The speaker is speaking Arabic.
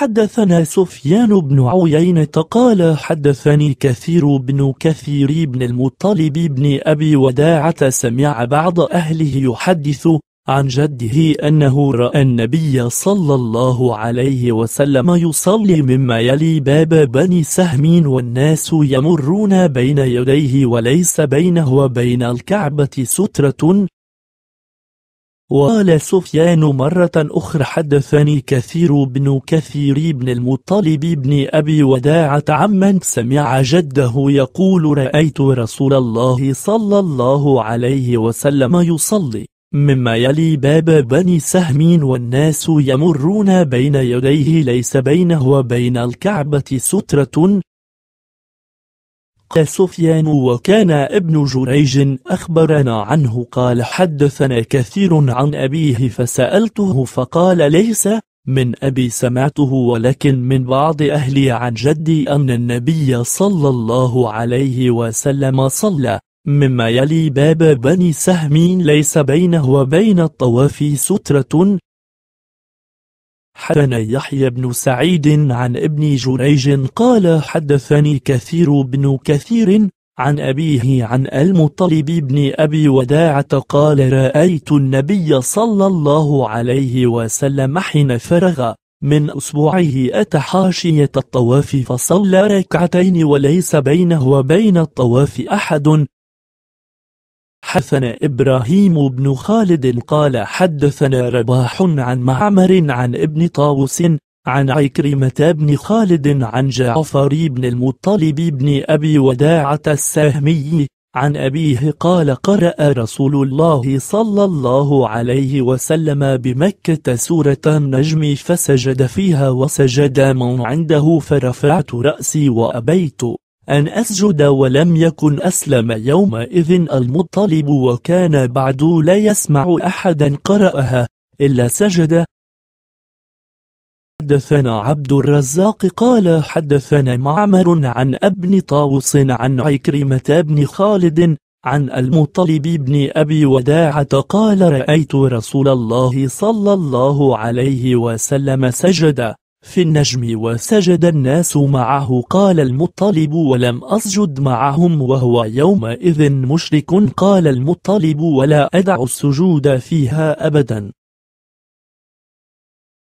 حدثنا سفيان بن عيينة قال حدثني كثير بن كثير بن المطلب بن أبي وداعة سمع بعض أهله يحدث عن جده أنه رأى النبي صلى الله عليه وسلم يصلي مما يلي باب بني سهم والناس يمرون بين يديه وليس بينه وبين الكعبة سترة وقال سفيان مرة أخرى حدثني كثير بن كثير بن المطلب بن أبي وداعة عمن سمع جده يقول رأيت رسول الله صلى الله عليه وسلم يصلي مما يلي باب بني سهم والناس يمرون بين يديه ليس بينه وبين الكعبة سترة الحق سفيان وكان ابن جريج أخبرنا عنه قال حدثنا كثير عن أبيه فسألته فقال ليس من أبي سمعته ولكن من بعض أهلي عن جدي أن النبي صلى الله عليه وسلم صلى مما يلي باب بني سهم ليس بينه وبين الطواف سترة حدثنا يحيى بن سعيد عن ابن جريج قال حدثني كثير بن كثير عن أبيه عن المطلب بن أبي وداعة قال رأيت النبي صلى الله عليه وسلم حين فرغ من أسبوعه أتى حاشية الطواف فصلى ركعتين وليس بينه وبين الطواف أحد حدثنا إبراهيم بن خالد قال حدثنا رباح عن معمر عن ابن طاووس عن عكرمة بن خالد عن جعفر بن المطلب بن أبي وداعة السهمي عن أبيه قال قرأ رسول الله صلى الله عليه وسلم بمكة سورة النجم فسجد فيها وسجد من عنده فرفعت رأسي وأبيت أن أسجد ولم يكن أسلم يومئذ المطلب وكان بعد لا يسمع أحدا قرأها إلا سجد حدثنا عبد الرزاق قال حدثنا معمر عن ابن طاوس عن عكرمة بن خالد عن المطلب بن أبي وداعة قال رأيت رسول الله صلى الله عليه وسلم سجد في النجم وسجد الناس معه قال المطلب ولم أسجد معهم وهو يومئذ مشرك قال المطلب ولا أدع السجود فيها أبدا